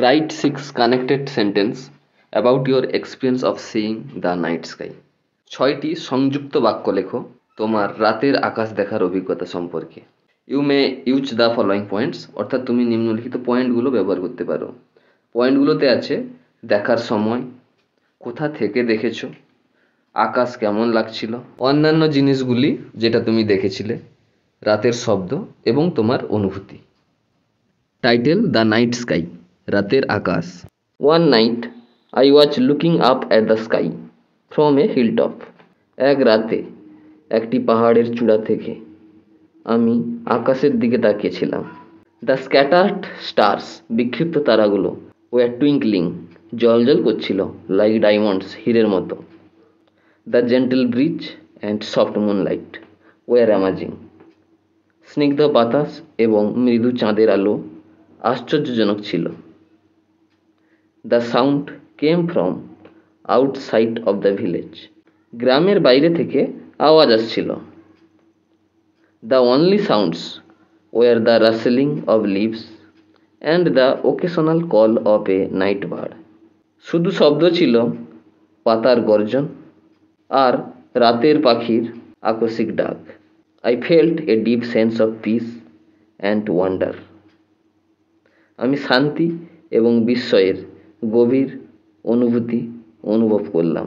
Write six connected sentence about your experience of seeing the night sky. ছয়টি সংযুক্ত বাক্য লেখো তোমার রাতের আকাশ দেখার অভিজ্ঞতা সম্পর্কে you may use the following points অর্থাৎ তুমি নিম্নলিখিত পয়েন্টগুলো ব্যবহার করতে পারো পয়েন্টগুলোতে আছে দেখার সময় কোথা থেকে দেখেছো আকাশ কেমন লাগছিল অন্যান্য জিনিসগুলি যেটা তুমি দেখেছিলে রাতের শব্দ এবং তোমার অনুভূতি টাইটেল দ্য নাইট স্কাই রাতের আকাশ one night I was looking up at the sky from a hilltop এক রাতে একটি পাহাড়ের চূড়া থেকে আমি আকাশের দিকে তাকিয়েছিলাম দ্য স্ক্যাটার্ড স্টার্স বিক্ষিপ্ত তারাগুলো ওয়ার টুইঙ্কলিং জল জল করছিল লাইক ডায়মন্ডস হিরের মতো the gentle breeze and soft moonlight were amazing স্নিগ্ধ বাতাস এবং মৃদু চাঁদের আলো আশ্চর্যজনক ছিল the sound came from outside of the village গ্রামের বাইরে থেকে আওয়াজ আসছিল the only sounds were the rustling of leaves and the occasional call of a night bird শুধু শব্দ ছিল পাতার গর্জন আর রাতের পাখির আকস্মিক ডাক I felt a deep sense of peace and wonder আমি শান্তি এবং বিস্ময়ের গভীর অনুভূতি অনুভব করলাম